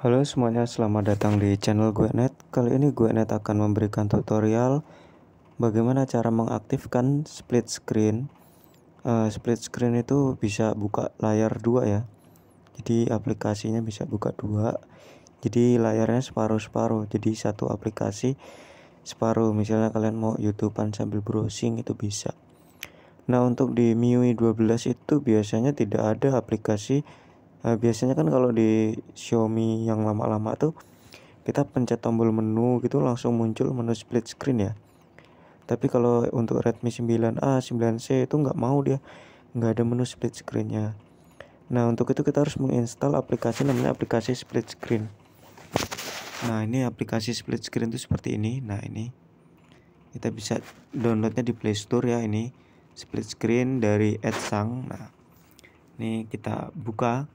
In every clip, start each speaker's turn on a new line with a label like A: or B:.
A: Halo semuanya, selamat datang di channel gue net. Kali ini gue net akan memberikan tutorial bagaimana cara mengaktifkan split screen. Uh, split screen itu bisa buka layar dua ya. Jadi aplikasinya bisa buka dua. Jadi layarnya separuh-separuh. Jadi satu aplikasi separuh. Misalnya kalian mau YouTubean sambil browsing itu bisa. Nah, untuk di MIUI 12 itu biasanya tidak ada aplikasi Nah, biasanya kan kalau di Xiaomi yang lama-lama tuh kita pencet tombol menu gitu langsung muncul menu split screen ya. Tapi kalau untuk Redmi 9A, 9C itu nggak mau dia, nggak ada menu split screennya. Nah untuk itu kita harus menginstal aplikasi namanya aplikasi split screen. Nah ini aplikasi split screen itu seperti ini. Nah ini kita bisa downloadnya di Play Store ya ini split screen dari Edsang. Nah ini kita buka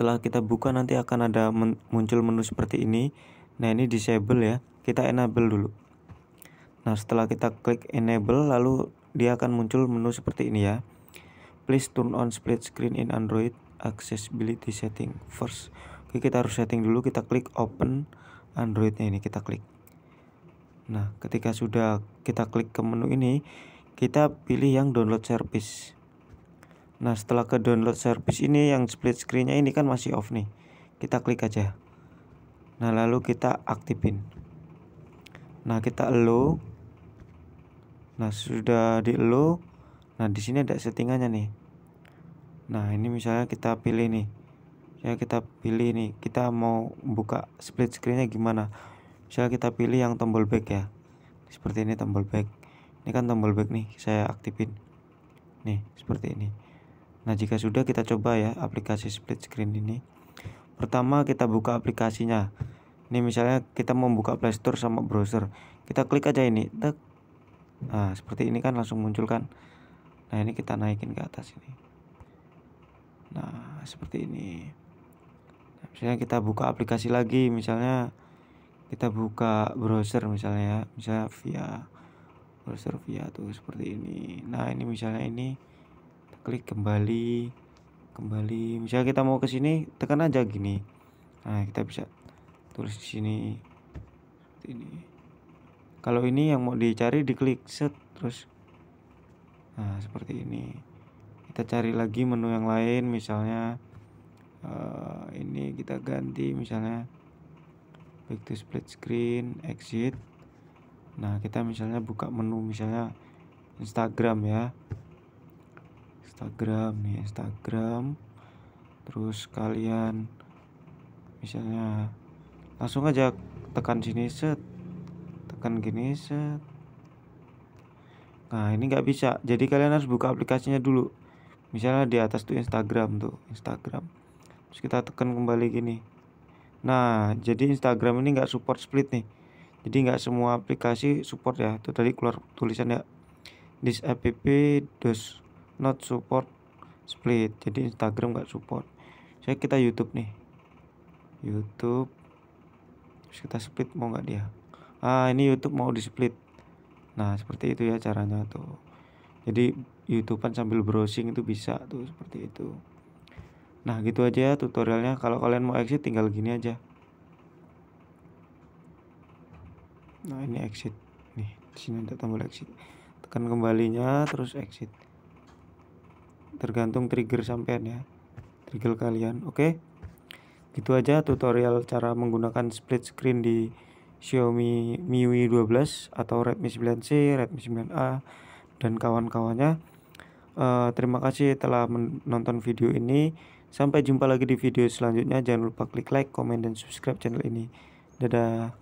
A: setelah kita buka nanti akan ada men muncul menu seperti ini nah ini disable ya kita enable dulu nah setelah kita klik enable lalu dia akan muncul menu seperti ini ya please turn on split screen in android accessibility setting first oke kita harus setting dulu kita klik open androidnya ini kita klik nah ketika sudah kita klik ke menu ini kita pilih yang download service Nah setelah ke download service ini yang split screennya ini kan masih off nih Kita klik aja Nah lalu kita aktifin Nah kita allow Nah sudah di allow Nah di sini ada settingannya nih Nah ini misalnya kita pilih nih Ya kita pilih nih kita mau buka split screennya gimana Misalnya kita pilih yang tombol back ya Seperti ini tombol back Ini kan tombol back nih saya aktifin Nih seperti ini Nah, jika sudah kita coba ya aplikasi split screen ini. Pertama kita buka aplikasinya. Ini misalnya kita mau buka playstore sama browser. Kita klik aja ini. Nah, seperti ini kan langsung muncul kan. Nah, ini kita naikin ke atas ini. Nah, seperti ini. Nah, misalnya kita buka aplikasi lagi, misalnya kita buka browser misalnya ya, misalnya via browser via tuh seperti ini. Nah, ini misalnya ini klik kembali kembali misalnya kita mau ke sini tekan aja gini nah kita bisa tulis di sini ini kalau ini yang mau dicari diklik set terus nah seperti ini kita cari lagi menu yang lain misalnya uh, ini kita ganti misalnya back to split screen exit nah kita misalnya buka menu misalnya Instagram ya Instagram nih Instagram terus kalian misalnya langsung aja tekan sini set tekan gini set nah ini nggak bisa jadi kalian harus buka aplikasinya dulu misalnya di atas tuh Instagram tuh Instagram terus kita tekan kembali gini nah jadi Instagram ini nggak support split nih jadi nggak semua aplikasi support ya itu tadi keluar tulisan ya this app dos not support split jadi Instagram nggak support saya kita YouTube nih YouTube terus kita split mau nggak dia ah ini YouTube mau di split nah seperti itu ya caranya tuh jadi YouTubean sambil browsing itu bisa tuh seperti itu nah gitu aja ya tutorialnya kalau kalian mau exit tinggal gini aja nah ini exit nih di sini ada tombol exit tekan kembalinya terus exit tergantung trigger sampean ya trigger kalian oke okay? gitu aja tutorial cara menggunakan split screen di Xiaomi MIUI 12 atau Redmi 9C, Redmi 9A dan kawan-kawannya uh, terima kasih telah menonton video ini sampai jumpa lagi di video selanjutnya jangan lupa klik like, komen, dan subscribe channel ini dadah